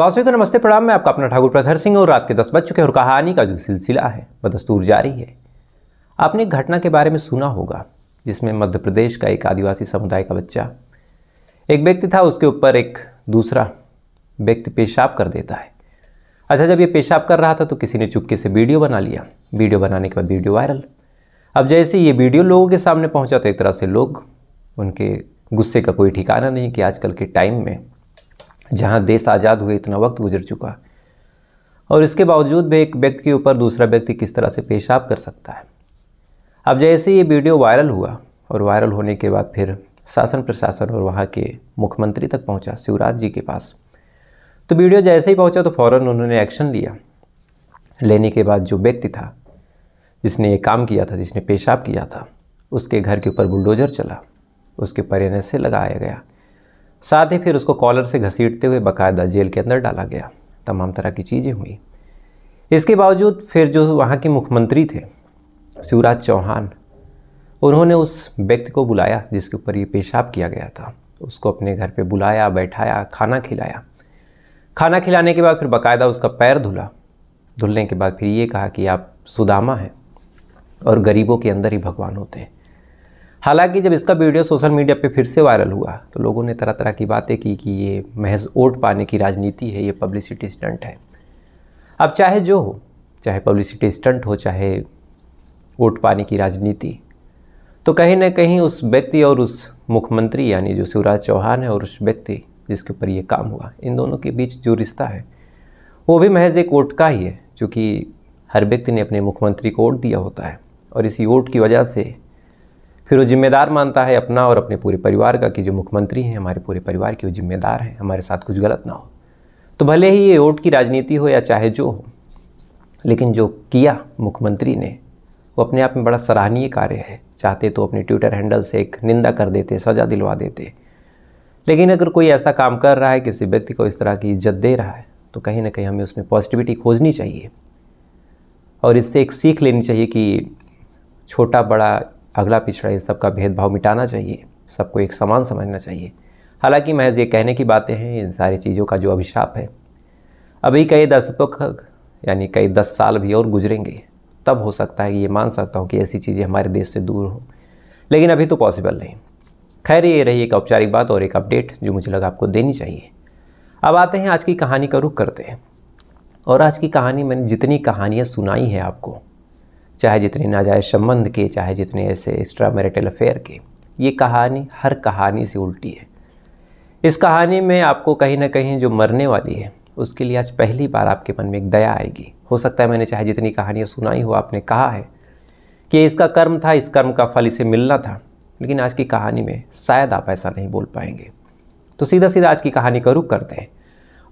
तो आप सभी को नमस्ते प्रणाम मैं आपका अपना ठाकुर प्रखर सिंह और रात के दस बज चुके हैं और कहानी का जो सिलसिला है बदस्तूर जारी है आपने एक घटना के बारे में सुना होगा जिसमें मध्य प्रदेश का एक आदिवासी समुदाय का बच्चा एक व्यक्ति था उसके ऊपर एक दूसरा व्यक्ति पेशाब कर देता है अच्छा जब ये पेशाब कर रहा था तो किसी ने चुपके से वीडियो बना लिया वीडियो बनाने के बाद वीडियो वायरल अब जैसे ये वीडियो लोगों के सामने पहुंचा तो एक तरह से लोग उनके गुस्से का कोई ठिकाना नहीं कि आजकल के टाइम में जहाँ देश आज़ाद हुए इतना वक्त गुजर चुका है और इसके बावजूद भी एक व्यक्ति के ऊपर दूसरा व्यक्ति किस तरह से पेशाब कर सकता है अब जैसे ये वीडियो वायरल हुआ और वायरल होने के बाद फिर शासन प्रशासन और वहाँ के मुख्यमंत्री तक पहुँचा शिवराज जी के पास तो वीडियो जैसे ही पहुँचा तो फ़ौर उन्होंने एक्शन लिया लेने के बाद जो व्यक्ति था जिसने ये काम किया था जिसने पेशाब किया था उसके घर के ऊपर बुलडोजर चला उसके पर से लगाया गया साथ ही फिर उसको कॉलर से घसीटते हुए बाकायदा जेल के अंदर डाला गया तमाम तरह की चीज़ें हुई इसके बावजूद फिर जो वहाँ के मुख्यमंत्री थे शिवराज चौहान उन्होंने उस व्यक्ति को बुलाया जिसके ऊपर ये पेशाब किया गया था उसको अपने घर पे बुलाया बैठाया खाना खिलाया खाना खिलाने के बाद फिर बकायदा उसका पैर धुला धुलने के बाद फिर ये कहा कि आप सुदामा हैं और गरीबों के अंदर ही भगवान होते हैं हालांकि जब इसका वीडियो सोशल मीडिया पे फिर से वायरल हुआ तो लोगों ने तरह तरह की बातें की कि ये महज वोट पाने की राजनीति है ये पब्लिसिटी स्टंट है अब चाहे जो हो चाहे पब्लिसिटी स्टंट हो चाहे वोट पाने की राजनीति तो कहीं ना कहीं उस व्यक्ति और उस मुख्यमंत्री यानी जो शिवराज चौहान है और उस व्यक्ति जिसके ऊपर ये काम हुआ इन दोनों के बीच जो रिश्ता है वो भी महज एक वोट का ही है क्योंकि हर व्यक्ति ने अपने मुख्यमंत्री को वोट दिया होता है और इसी वोट की वजह से फिर वो जिम्मेदार मानता है अपना और अपने पूरे परिवार का कि जो मुख्यमंत्री हैं हमारे पूरे परिवार के वो जिम्मेदार हैं हमारे साथ कुछ गलत ना हो तो भले ही ये वोट की राजनीति हो या चाहे जो हो लेकिन जो किया मुख्यमंत्री ने वो अपने आप में बड़ा सराहनीय कार्य है चाहते तो अपने ट्विटर हैंडल से एक निंदा कर देते सज़ा दिलवा देते लेकिन अगर कोई ऐसा काम कर रहा है किसी व्यक्ति को इस तरह की इज्जत दे रहा है तो कहीं ना कहीं हमें उसमें पॉजिटिविटी खोजनी चाहिए और इससे एक सीख लेनी चाहिए कि छोटा बड़ा अगला पिछड़ा इन सबका भेदभाव मिटाना चाहिए सबको एक समान समझना चाहिए हालांकि महज ये कहने की बातें हैं इन सारी चीज़ों का जो अभिशाप है अभी कई दशकों तक यानी कई दस साल भी और गुजरेंगे तब हो सकता है कि ये मान सकता हूँ कि ऐसी चीज़ें हमारे देश से दूर हों लेकिन अभी तो पॉसिबल नहीं खैर ये रही एक औपचारिक बात और एक अपडेट जो मुझे लगा आपको देनी चाहिए अब आते हैं आज की कहानी का रुख करते हैं और आज की कहानी मैंने जितनी कहानियाँ सुनाई हैं आपको चाहे जितने नाजायज़ संबंध के चाहे जितने ऐसे एक्स्ट्रा मैरिटल अफेयर के ये कहानी हर कहानी से उल्टी है इस कहानी में आपको कहीं ना कहीं जो मरने वाली है उसके लिए आज पहली बार आपके मन में एक दया आएगी हो सकता है मैंने चाहे जितनी कहानियाँ सुनाई हो आपने कहा है कि इसका कर्म था इस कर्म का फल इसे मिलना था लेकिन आज की कहानी में शायद आप ऐसा नहीं बोल पाएंगे तो सीधा सीधा आज की कहानी का रुख करते हैं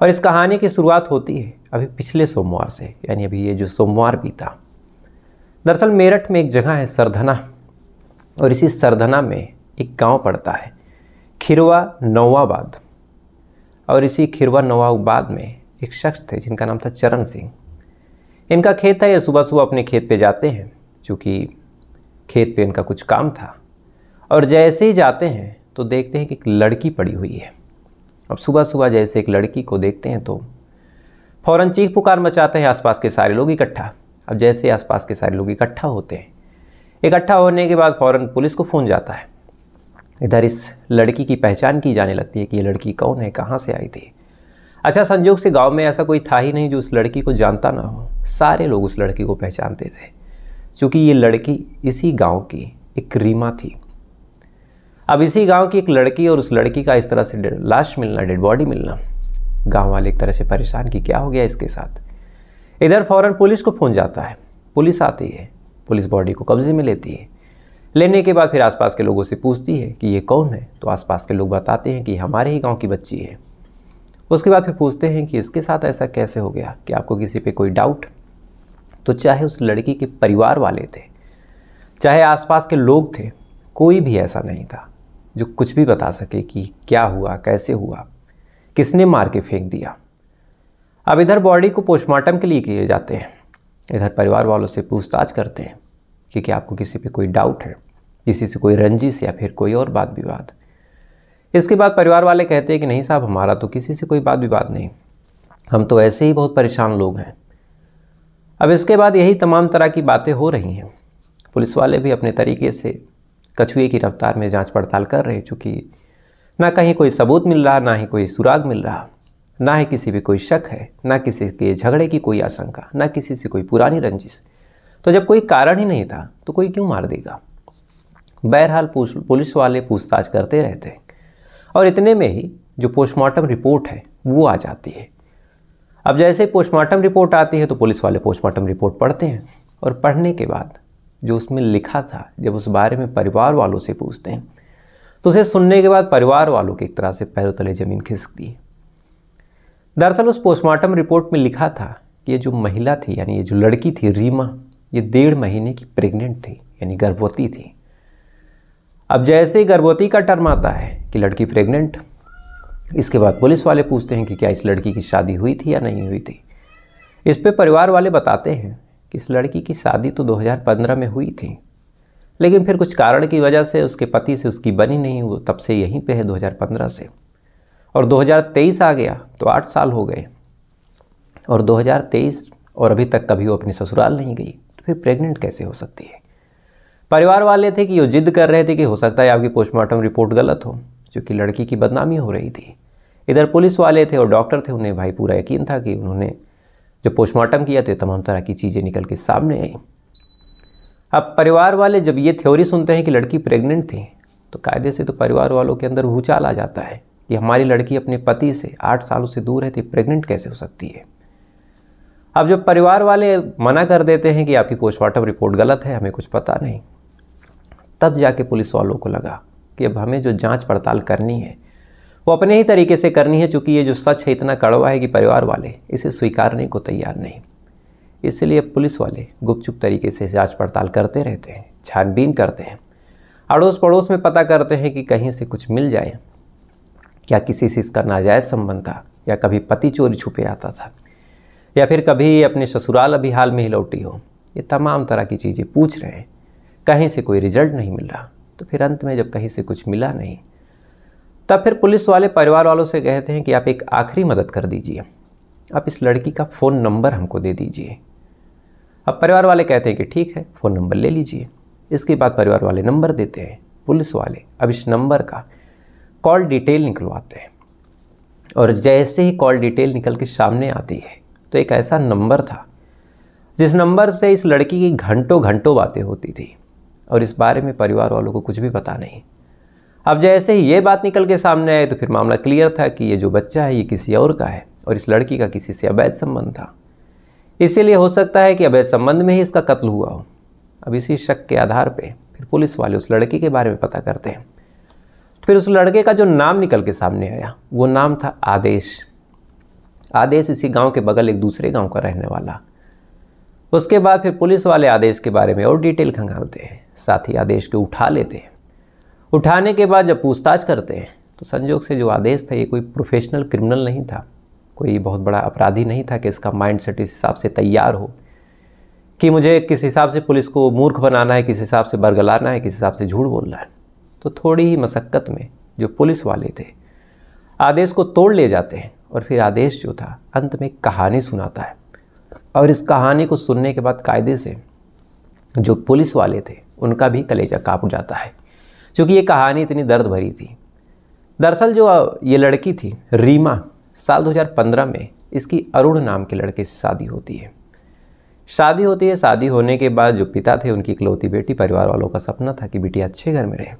और इस कहानी की शुरुआत होती है अभी पिछले सोमवार से यानी अभी ये जो सोमवार बीता दरअसल मेरठ में एक जगह है सरधना और इसी सरधना में एक गांव पड़ता है खिरवा नवाबाद और इसी खिरवा नवाबाद में एक शख्स थे जिनका नाम था चरण सिंह इनका खेत है ये सुबह सुबह अपने खेत पे जाते हैं क्योंकि खेत पे इनका कुछ काम था और जैसे ही जाते हैं तो देखते हैं कि एक लड़की पड़ी हुई है अब सुबह सुबह जैसे एक लड़की को देखते हैं तो फ़ौरन चीख पुकार मचाते हैं आसपास के सारे लोग इकट्ठा अब जैसे आसपास के सारे लोग इकट्ठा होते हैं इकट्ठा होने के बाद फ़ौरन पुलिस को फ़ोन जाता है इधर इस लड़की की पहचान की जाने लगती है कि ये लड़की कौन है कहाँ से आई थी अच्छा संजोग से गांव में ऐसा कोई था ही नहीं जो उस लड़की को जानता ना हो सारे लोग उस लड़की को पहचानते थे क्योंकि ये लड़की इसी गांव की एक रीमा थी अब इसी गांव की एक लड़की और उस लड़की का इस तरह से लाश मिलना डेड बॉडी मिलना गांव वाले एक तरह से परेशान कि क्या हो गया इसके साथ इधर फ़ौरन पुलिस को फ़ोन जाता है पुलिस आती है पुलिस बॉडी को कब्ज़े में लेती है लेने के बाद फिर आसपास के लोगों से पूछती है कि ये कौन है तो आसपास के लोग बताते हैं कि हमारे ही गांव की बच्ची है उसके बाद फिर पूछते हैं कि इसके साथ ऐसा कैसे हो गया कि आपको किसी पे कोई डाउट तो चाहे उस लड़की के परिवार वाले थे चाहे आसपास के लोग थे कोई भी ऐसा नहीं था जो कुछ भी बता सके कि क्या हुआ कैसे हुआ किसने मार के फेंक दिया अब इधर बॉडी को पोस्टमार्टम के लिए किए जाते हैं इधर परिवार वालों से पूछताछ करते हैं कि क्या आपको किसी पे कोई डाउट है किसी से कोई रंजिश या फिर कोई और बात विवाद इसके बाद परिवार वाले कहते हैं कि नहीं साहब हमारा तो किसी से कोई बात विवाद नहीं हम तो ऐसे ही बहुत परेशान लोग हैं अब इसके बाद यही तमाम तरह की बातें हो रही हैं पुलिस वाले भी अपने तरीके से कछुए की रफ्तार में जांच पड़ताल कर रहे चूँकि ना कहीं कोई सबूत मिल रहा ना ही कोई सुराग मिल रहा ना ही किसी पर कोई शक है ना किसी के झगड़े की कोई आशंका ना किसी से कोई पुरानी रंजिश तो जब कोई कारण ही नहीं था तो कोई क्यों मार देगा बहरहाल पुलिस वाले पूछताछ करते रहते हैं और इतने में ही जो पोस्टमार्टम रिपोर्ट है वो आ जाती है अब जैसे ही पोस्टमार्टम रिपोर्ट आती है तो पुलिस वाले पोस्टमार्टम रिपोर्ट पढ़ते हैं और पढ़ने के बाद जो उसमें लिखा था जब उस बारे में परिवार वालों से पूछते हैं तो उसे सुनने के बाद परिवार वालों की एक तरह से पैरों तले ज़मीन खिसकती है दरअसल उस पोस्टमार्टम रिपोर्ट में लिखा था कि ये जो महिला थी यानी ये जो लड़की थी रीमा ये डेढ़ महीने की प्रेग्नेंट थी यानी गर्भवती थी अब जैसे ही गर्भवती का टर्म आता है कि लड़की प्रेग्नेंट इसके बाद पुलिस वाले पूछते हैं कि क्या इस लड़की की शादी हुई थी या नहीं हुई थी इस पर परिवार वाले बताते हैं कि इस लड़की की शादी तो 2015 में हुई थी लेकिन फिर कुछ कारण की वजह से उसके पति से उसकी बनी नहीं वो तब से यहीं पे है 2015 से और 2023 आ गया तो आठ साल हो गए और 2023 और अभी तक कभी वो अपनी ससुराल नहीं गई तो फिर प्रेग्नेंट कैसे हो सकती है परिवार वाले थे कि वो जिद कर रहे थे कि हो सकता है आपकी पोस्टमार्टम रिपोर्ट गलत हो क्योंकि लड़की की बदनामी हो रही थी इधर पुलिस वाले थे और डॉक्टर थे उन्हें भाई पूरा यकीन था कि उन्होंने जो पोस्टमार्टम किया थे तो तमाम तरह की चीज़ें निकल के सामने आई अब परिवार वाले जब ये थ्योरी सुनते हैं कि लड़की प्रेग्नेंट थी तो कायदे से तो परिवार वालों के अंदर भूचाल आ जाता है कि हमारी लड़की अपने पति से आठ सालों से दूर है तो प्रेग्नेंट कैसे हो सकती है अब जब परिवार वाले मना कर देते हैं कि आपकी पोस्टमार्टम रिपोर्ट गलत है हमें कुछ पता नहीं तब जाके पुलिस वालों को लगा कि अब हमें जो जांच पड़ताल करनी है वो अपने ही तरीके से करनी है चूंकि ये जो सच है इतना कड़वा है कि परिवार वाले इसे स्वीकारने को तैयार नहीं इसलिए पुलिस वाले गुपचुप तरीके से जांच पड़ताल करते रहते हैं छानबीन करते हैं अड़ोस पड़ोस में पता करते हैं कि कहीं से कुछ मिल जाए क्या किसी से इसका नाजायज़ संबंध था या कभी पति चोरी छुपे आता था या फिर कभी अपने ससुराल अभी हाल में ही लौटी हो ये तमाम तरह की चीज़ें पूछ रहे हैं कहीं से कोई रिजल्ट नहीं मिल रहा तो फिर अंत में जब कहीं से कुछ मिला नहीं तब फिर पुलिस वाले परिवार वालों से कहते हैं कि आप एक आखिरी मदद कर दीजिए आप इस लड़की का फ़ोन नंबर हमको दे दीजिए अब परिवार वाले कहते हैं कि ठीक है फ़ोन नंबर ले लीजिए इसके बाद परिवार वाले नंबर देते हैं पुलिस वाले अब इस नंबर का कॉल डिटेल निकलवाते हैं और जैसे ही कॉल डिटेल निकल के सामने आती है तो एक ऐसा नंबर था जिस नंबर से इस लड़की की घंटों घंटों बातें होती थी और इस बारे में परिवार वालों को कुछ भी पता नहीं अब जैसे ही ये बात निकल के सामने आई तो फिर मामला क्लियर था कि ये जो बच्चा है ये किसी और का है और इस लड़की का किसी से अवैध संबंध था इसीलिए हो सकता है कि अवैध संबंध में ही इसका कत्ल हुआ हो अब इसी शक के आधार पर फिर पुलिस वाले उस लड़की के बारे में पता करते हैं फिर उस लड़के का जो नाम निकल के सामने आया वो नाम था आदेश आदेश इसी गांव के बगल एक दूसरे गांव का रहने वाला उसके बाद फिर पुलिस वाले आदेश के बारे में और डिटेल खंगालते हैं साथ ही आदेश के उठा लेते हैं उठाने के बाद जब पूछताछ करते हैं तो संजोग से जो आदेश था ये कोई प्रोफेशनल क्रिमिनल नहीं था कोई बहुत बड़ा अपराधी नहीं था कि इसका माइंड सेट इस हिसाब से तैयार हो कि मुझे किस हिसाब से पुलिस को मूर्ख बनाना है किस हिसाब से बरगलाना है किस हिसाब से झूठ बोलना है तो थोड़ी ही मशक्क़त में जो पुलिस वाले थे आदेश को तोड़ ले जाते हैं और फिर आदेश जो था अंत में कहानी सुनाता है और इस कहानी को सुनने के बाद कायदे से जो पुलिस वाले थे उनका भी कलेजा काँप जाता है क्योंकि ये कहानी इतनी दर्द भरी थी दरअसल जो ये लड़की थी रीमा साल 2015 में इसकी अरुण नाम के लड़के से शादी होती है शादी होती है शादी होने के बाद जो पिता थे उनकी इकलौती बेटी परिवार वालों का सपना था कि बेटी अच्छे घर में रहे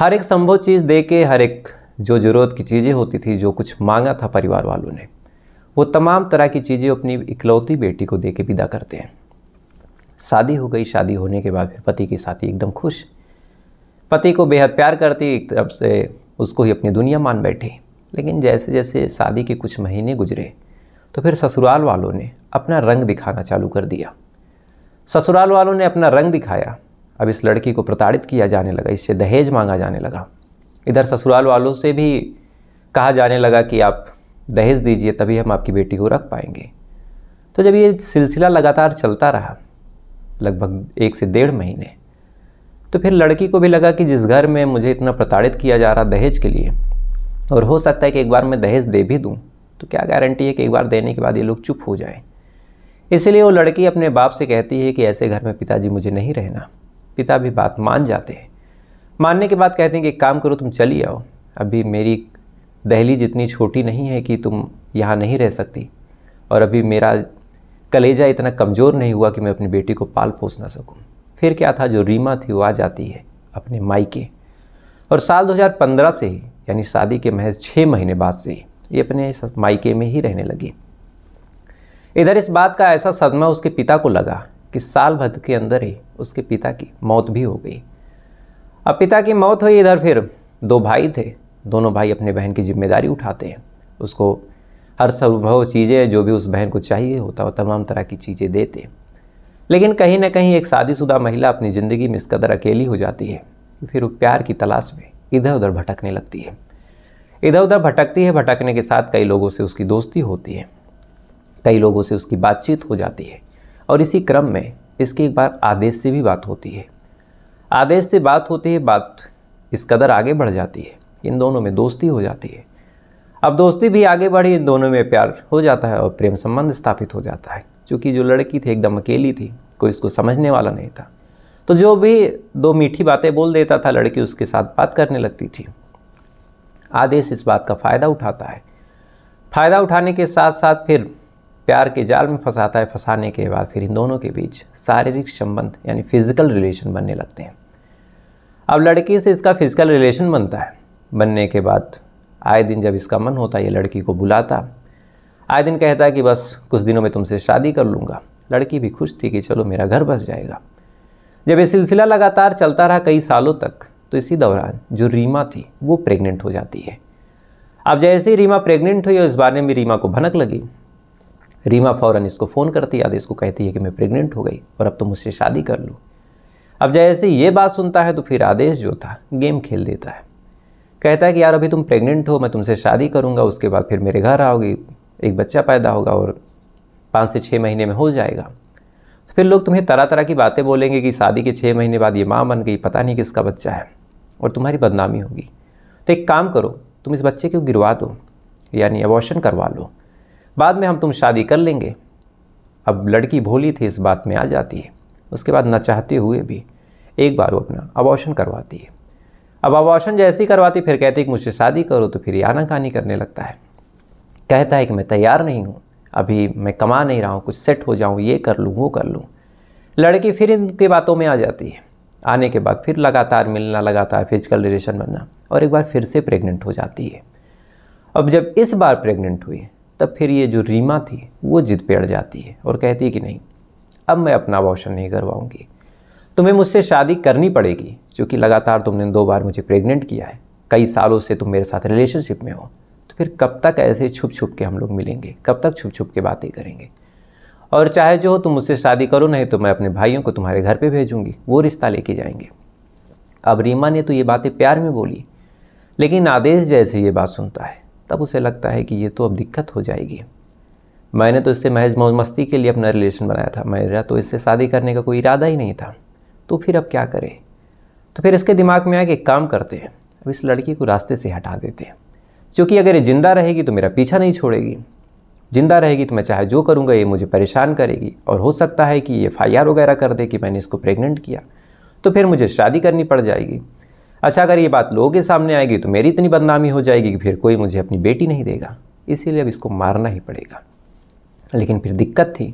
हर एक संभव चीज़ दे के हर एक जो ज़रूरत की चीज़ें होती थी जो कुछ मांगा था परिवार वालों ने वो तमाम तरह की चीज़ें अपनी इकलौती बेटी को दे के विदा करते हैं शादी हो गई शादी होने के बाद फिर पति की ही एकदम खुश पति को बेहद प्यार करती एक तरफ से उसको ही अपनी दुनिया मान बैठी लेकिन जैसे जैसे शादी के कुछ महीने गुजरे तो फिर ससुराल वालों ने अपना रंग दिखाना चालू कर दिया ससुराल वालों ने अपना रंग दिखाया अब इस लड़की को प्रताड़ित किया जाने लगा इससे दहेज मांगा जाने लगा इधर ससुराल वालों से भी कहा जाने लगा कि आप दहेज दीजिए तभी हम आपकी बेटी को रख पाएंगे तो जब ये सिलसिला लगातार चलता रहा लगभग एक से डेढ़ महीने तो फिर लड़की को भी लगा कि जिस घर में मुझे इतना प्रताड़ित किया जा रहा दहेज के लिए और हो सकता है कि एक बार मैं दहेज दे भी दूँ तो क्या गारंटी है कि एक बार देने के बाद ये लोग चुप हो जाए इसलिए वो लड़की अपने बाप से कहती है कि ऐसे घर में पिताजी मुझे नहीं रहना पिता भी बात मान जाते हैं मानने के बाद कहते हैं कि एक काम करो तुम चली आओ अभी मेरी दहली जितनी छोटी नहीं है कि तुम यहाँ नहीं रह सकती और अभी मेरा कलेजा इतना कमज़ोर नहीं हुआ कि मैं अपनी बेटी को पाल पोस ना सकूँ फिर क्या था जो रीमा थी वो आ जाती है अपने मायके और साल 2015 से ही यानी शादी के महज छः महीने बाद से ही ये अपने मायके में ही रहने लगी इधर इस बात का ऐसा सदमा उसके पिता को लगा कि साल भर के अंदर ही उसके पिता की मौत भी हो गई अब पिता की मौत हुई इधर फिर दो भाई थे दोनों भाई अपने बहन की जिम्मेदारी उठाते हैं उसको हर संभव चीज़ें जो भी उस बहन को चाहिए होता वो तमाम तरह की चीज़ें देते लेकिन कहीं ना कहीं एक शादीशुदा महिला अपनी ज़िंदगी में इस कदर अकेली हो जाती है फिर वो प्यार की तलाश में इधर उधर भटकने लगती है इधर उधर भटकती है भटकने के साथ कई लोगों से उसकी दोस्ती होती है कई लोगों से उसकी बातचीत हो जाती है और इसी क्रम में इसके एक बार आदेश से भी बात होती है आदेश से बात होती है बात इस कदर आगे बढ़ जाती है इन दोनों में दोस्ती हो जाती है अब दोस्ती भी आगे बढ़ी इन दोनों में प्यार हो जाता है और प्रेम संबंध स्थापित हो जाता है क्योंकि जो लड़की थी एकदम अकेली थी कोई इसको समझने वाला नहीं था तो जो भी दो मीठी बातें बोल देता था लड़की उसके साथ बात करने लगती थी आदेश इस बात का फ़ायदा उठाता है फ़ायदा उठाने के साथ साथ फिर प्यार के जाल में फंसाता है फंसाने के बाद फिर इन दोनों के बीच शारीरिक संबंध यानी फिजिकल रिलेशन बनने लगते हैं अब लड़की से इसका फिजिकल रिलेशन बनता है बनने के बाद आए दिन जब इसका मन होता है ये लड़की को बुलाता आए दिन कहता है कि बस कुछ दिनों में तुमसे शादी कर लूँगा लड़की भी खुश थी कि चलो मेरा घर बस जाएगा जब ये सिलसिला लगातार चलता रहा कई सालों तक तो इसी दौरान जो रीमा थी वो प्रेग्नेंट हो जाती है अब जैसे ही रीमा प्रेग्नेंट हुई और इस बारे में रीमा को भनक लगी रीमा फ़ौरन इसको फ़ोन करती याद इसको कहती है कि मैं प्रेग्नेंट हो गई और अब तो मुझसे शादी कर लूँ अब जैसे ये बात सुनता है तो फिर आदेश जो था गेम खेल देता है कहता है कि यार अभी तुम प्रेग्नेंट हो मैं तुमसे शादी करूँगा उसके बाद फिर मेरे घर आओगी एक बच्चा पैदा होगा और पाँच से छः महीने में हो जाएगा तो फिर लोग तुम्हें तरह तरह की बातें बोलेंगे कि शादी के छः महीने बाद ये माँ बन गई पता नहीं किसका बच्चा है और तुम्हारी बदनामी होगी तो एक काम करो तुम इस बच्चे को गिरवा दो यानी अबॉर्शन करवा लो बाद में हम तुम शादी कर लेंगे अब लड़की भोली थी इस बात में आ जाती है उसके बाद न चाहते हुए भी एक बार वो अपना अबॉशन करवाती है अब अबॉशन जैसे करवाती फिर कहती कि मुझसे शादी करो तो फिर कहानी करने लगता है कहता है कि मैं तैयार नहीं हूँ अभी मैं कमा नहीं रहा हूँ कुछ सेट हो जाऊँ ये कर लूँ वो कर लूँ लड़की फिर इनकी बातों में आ जाती है आने के बाद फिर लगातार मिलना लगातार फिजिकल रिलेशन बनना और एक बार फिर से प्रेग्नेंट हो जाती है अब जब इस बार प्रेग्नेंट हुई तब फिर ये जो रीमा थी वो जिद पे अड़ जाती है और कहती है कि नहीं अब मैं अपना अबॉर्शन नहीं करवाऊंगी तुम्हें मुझसे शादी करनी पड़ेगी क्योंकि लगातार तुमने दो बार मुझे प्रेग्नेंट किया है कई सालों से तुम मेरे साथ रिलेशनशिप में हो तो फिर कब तक ऐसे छुप छुप के हम लोग मिलेंगे कब तक छुप छुप के बातें करेंगे और चाहे जो हो तुम मुझसे शादी करो नहीं तो मैं अपने भाइयों को तुम्हारे घर पर भेजूंगी वो रिश्ता लेके जाएंगे अब रीमा ने तो ये बातें प्यार में बोली लेकिन आदेश जैसे ये बात सुनता है तब उसे लगता है कि ये तो अब दिक्कत हो जाएगी मैंने तो इससे महज मौज मस्ती के लिए अपना रिलेशन बनाया था मेरा तो इससे शादी करने का कोई इरादा ही नहीं था तो फिर अब क्या करें तो फिर इसके दिमाग में आया कि एक काम करते हैं अब इस लड़की को रास्ते से हटा देते हैं क्योंकि अगर ये ज़िंदा रहेगी तो मेरा पीछा नहीं छोड़ेगी ज़िंदा रहेगी तो मैं चाहे जो करूँगा ये मुझे परेशान करेगी और हो सकता है कि ये एफ वगैरह कर दे कि मैंने इसको प्रेग्नेंट किया तो फिर मुझे शादी करनी पड़ जाएगी अच्छा अगर ये बात लोगों के सामने आएगी तो मेरी इतनी बदनामी हो जाएगी कि फिर कोई मुझे अपनी बेटी नहीं देगा इसीलिए अब इसको मारना ही पड़ेगा लेकिन फिर दिक्कत थी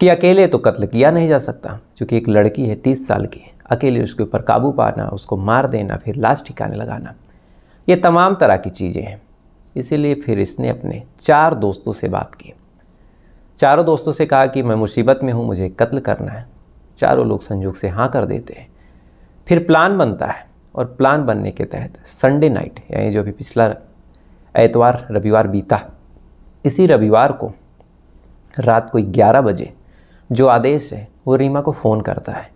कि अकेले तो कत्ल किया नहीं जा सकता क्योंकि एक लड़की है तीस साल की अकेले उसके ऊपर काबू पाना उसको मार देना फिर लाश ठिकाने लगाना ये तमाम तरह की चीज़ें हैं इसीलिए फिर इसने अपने चार दोस्तों से बात की चारों दोस्तों से कहा कि मैं मुसीबत में हूँ मुझे कत्ल करना है चारों लोग संयोग से हाँ कर देते हैं फिर प्लान बनता है और प्लान बनने के तहत संडे नाइट यानी जो भी पिछला एतवार रविवार बीता इसी रविवार को रात को 11 बजे जो आदेश है वो रीमा को फ़ोन करता है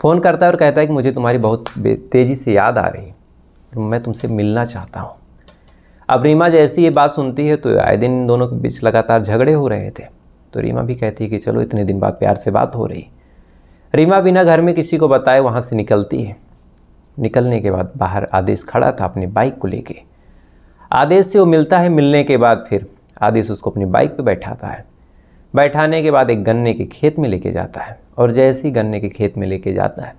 फ़ोन करता है और कहता है कि मुझे तुम्हारी बहुत तेज़ी से याद आ रही है मैं तुमसे मिलना चाहता हूँ अब रीमा जैसी ये बात सुनती है तो आए दिन दोनों के बीच लगातार झगड़े हो रहे थे तो रीमा भी कहती है कि चलो इतने दिन बाद प्यार से बात हो रही रीमा बिना घर में किसी को बताए वहाँ से निकलती है निकलने के बाद बाहर आदेश खड़ा था अपनी बाइक को लेके आदेश से वो मिलता है मिलने के बाद फिर आदेश उसको अपनी बाइक पे बैठाता है बैठाने के बाद एक गन्ने के खेत में लेके जाता है और जैसे ही गन्ने के खेत में लेके जाता है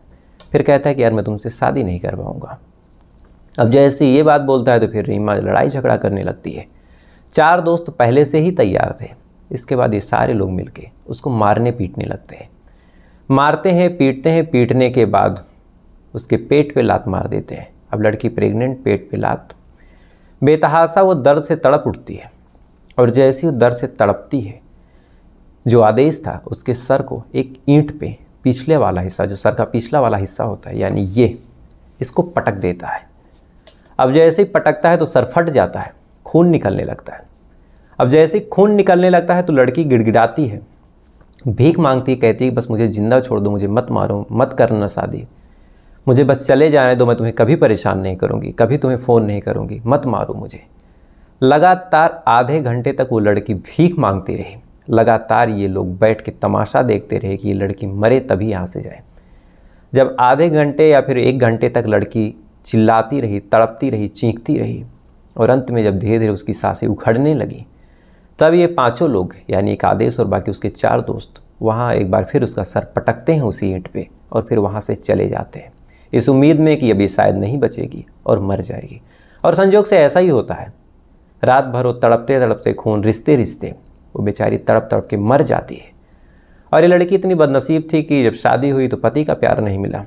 फिर कहता है कि यार मैं तुमसे शादी नहीं कर पाऊँगा अब जैसे ये बात बोलता है तो फिर रीमा लड़ाई झगड़ा करने लगती है चार दोस्त पहले से ही तैयार थे इसके बाद ये सारे लोग मिलके उसको मारने पीटने लगते हैं मारते हैं पीटते हैं पीटने के बाद उसके पेट पे लात मार देते हैं अब लड़की प्रेग्नेंट पेट पे लात बेतहासा वो दर्द से तड़प उठती है और जैसी वो दर्द से तड़पती है जो आदेश था उसके सर को एक ईंट पे पिछले वाला हिस्सा जो सर का पिछला वाला हिस्सा होता है यानी ये इसको पटक देता है अब जैसे ही पटकता है तो सर फट जाता है खून निकलने लगता है अब जैसे ही खून निकलने लगता है तो लड़की गिड़गिड़ाती है भीख मांगती है कहती है बस मुझे ज़िंदा छोड़ दो मुझे मत मारो मत करना शादी मुझे बस चले जाने दो मैं तुम्हें कभी परेशान नहीं करूँगी कभी तुम्हें फ़ोन नहीं करूँगी मत मारो मुझे लगातार आधे घंटे तक वो लड़की भीख मांगती रही लगातार ये लोग बैठ के तमाशा देखते रहे कि ये लड़की मरे तभी यहाँ से जाए जब आधे घंटे या फिर एक घंटे तक लड़की चिल्लाती रही तड़पती रही चीखती रही और अंत में जब धीरे धीरे उसकी सांसें उखड़ने लगी तब ये पांचों लोग यानी एक आदेश और बाकी उसके चार दोस्त वहाँ एक बार फिर उसका सर पटकते हैं उसी ईंट पे और फिर वहाँ से चले जाते हैं इस उम्मीद में कि अभी शायद नहीं बचेगी और मर जाएगी और संजोग से ऐसा ही होता है रात भर वो तड़पते तड़पते खून रिश्ते रिश्ते वो बेचारी तड़प तड़प के मर जाती है और ये लड़की इतनी बदनसीब थी कि जब शादी हुई तो पति का प्यार नहीं मिला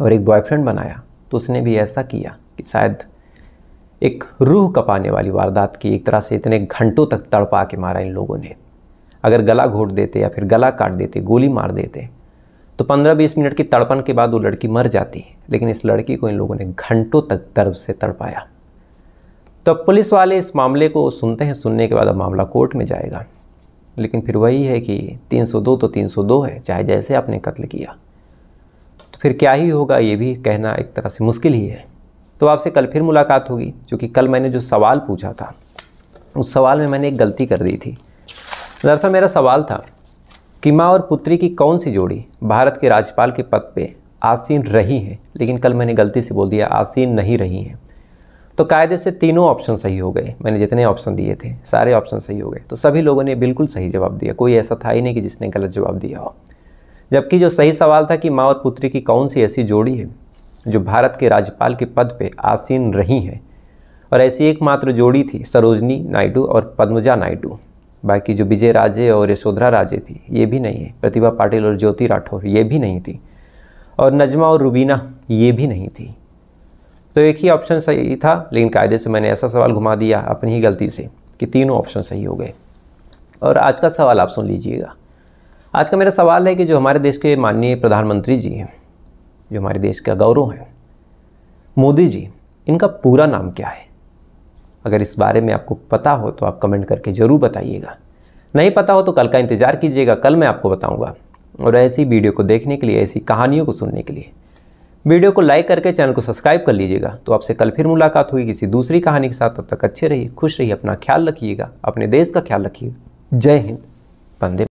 और एक बॉयफ्रेंड बनाया तो उसने भी ऐसा किया कि शायद एक रूह कपाने वाली वारदात की एक तरह से इतने घंटों तक तड़पा के मारा इन लोगों ने अगर गला घोट देते या फिर गला काट देते गोली मार देते तो 15-20 मिनट की तड़पन के बाद वो लड़की मर जाती है लेकिन इस लड़की को इन लोगों ने घंटों तक दर्द से तड़पाया तो पुलिस वाले इस मामले को सुनते हैं सुनने के बाद अब मामला कोर्ट में जाएगा लेकिन फिर वही है कि 302 तो 302 है चाहे जैसे आपने कत्ल किया तो फिर क्या ही होगा ये भी कहना एक तरह से मुश्किल ही है तो आपसे कल फिर मुलाकात होगी क्योंकि कल मैंने जो सवाल पूछा था उस सवाल में मैंने एक गलती कर दी थी दरअसल मेरा सवाल था कि माँ और पुत्री की कौन सी जोड़ी भारत के राज्यपाल के पद पे आसीन रही है लेकिन कल मैंने गलती से बोल दिया आसीन नहीं रही है तो कायदे से तीनों ऑप्शन सही हो गए मैंने जितने ऑप्शन दिए थे सारे ऑप्शन सही हो गए तो सभी लोगों ने बिल्कुल सही जवाब दिया कोई ऐसा था ही नहीं कि जिसने गलत जवाब दिया हो जबकि जो सही सवाल था कि माँ और पुत्री की कौन सी ऐसी जोड़ी है जो भारत के राज्यपाल के पद पर आसीन रही है और ऐसी एकमात्र जोड़ी थी सरोजनी नायडू और पद्मजा नायडू बाकी जो विजय राजे और यशोधरा राजे थी ये भी नहीं है प्रतिभा पाटिल और ज्योति राठौर ये भी नहीं थी और नजमा और रूबीना ये भी नहीं थी तो एक ही ऑप्शन सही था लेकिन कायदे से मैंने ऐसा सवाल घुमा दिया अपनी ही गलती से कि तीनों ऑप्शन सही हो गए और आज का सवाल आप सुन लीजिएगा आज का मेरा सवाल है कि जो हमारे देश के माननीय प्रधानमंत्री जी हैं जो हमारे देश का गौरव हैं मोदी जी इनका पूरा नाम क्या है अगर इस बारे में आपको पता हो तो आप कमेंट करके ज़रूर बताइएगा नहीं पता हो तो कल का इंतज़ार कीजिएगा कल मैं आपको बताऊँगा और ऐसी वीडियो को देखने के लिए ऐसी कहानियों को सुनने के लिए वीडियो को लाइक करके चैनल को सब्सक्राइब कर लीजिएगा तो आपसे कल फिर मुलाकात हुई किसी दूसरी कहानी के साथ तब तक अच्छे रहिए खुश रहिए अपना ख्याल रखिएगा अपने देश का ख्याल रखिएगा जय हिंद वंदे